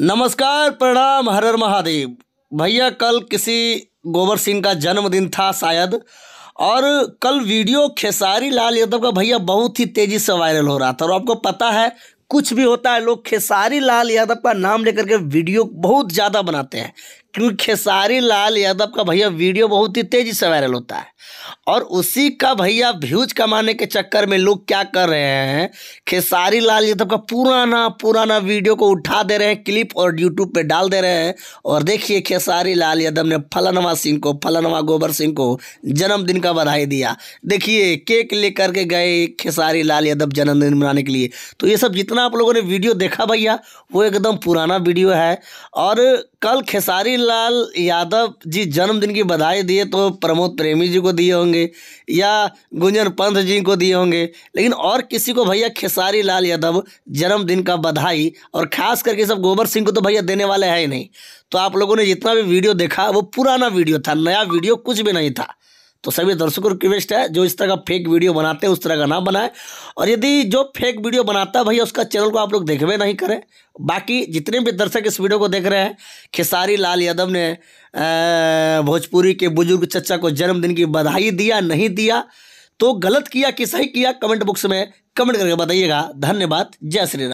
नमस्कार प्रणाम हर हर महादेव भैया कल किसी गोबर सिंह का जन्मदिन था शायद और कल वीडियो खेसारी लाल यादव का भैया बहुत ही तेज़ी से वायरल हो रहा था और आपको पता है कुछ भी होता है लोग खेसारी लाल यादव का नाम लेकर के वीडियो बहुत ज़्यादा बनाते हैं क्योंकि खेसारी लाल यादव का भैया वीडियो बहुत ही तेज़ी से वायरल होता है और उसी का भैया व्यूज कमाने के चक्कर में लोग क्या कर रहे हैं खेसारी लाल यादव का पुराना पुराना वीडियो को उठा दे रहे हैं क्लिप और यूट्यूब पे डाल दे रहे हैं और देखिए खेसारी लाल यादव ने फलनवा सिंह को फलनवा गोबर सिंह को जन्मदिन का बधाई दिया देखिए केक लेकर के गए खेसारी लाल यादव जन्मदिन मनाने के लिए तो ये सब जितना आप लोगों ने वीडियो देखा भैया वो एकदम पुराना वीडियो है और कल खेसारी लाल यादव जी जन्मदिन की बधाई दिए तो प्रमोद प्रेमी जी को दिए होंगे या गुंजन पंथ जी को दिए होंगे लेकिन और किसी को भैया खेसारी लाल यादव जन्मदिन का बधाई और ख़ास करके सब गोबर सिंह को तो भैया देने वाले हैं ही नहीं तो आप लोगों ने जितना भी वीडियो देखा वो पुराना वीडियो था नया वीडियो कुछ भी नहीं था तो सभी दर्शकों की रिक्वेस्ट है जो इस तरह का फेक वीडियो बनाते हैं उस तरह का ना बनाए और यदि जो फेक वीडियो बनाता है भैया उसका चैनल को आप लोग देखवे नहीं करें बाकी जितने भी दर्शक इस वीडियो को देख रहे हैं खेसारी लाल यादव ने भोजपुरी के बुजुर्ग चचा को जन्मदिन की बधाई दिया नहीं दिया तो गलत किया कि सही किया कमेंट बॉक्स में कमेंट करके बताइएगा धन्यवाद जय श्री राम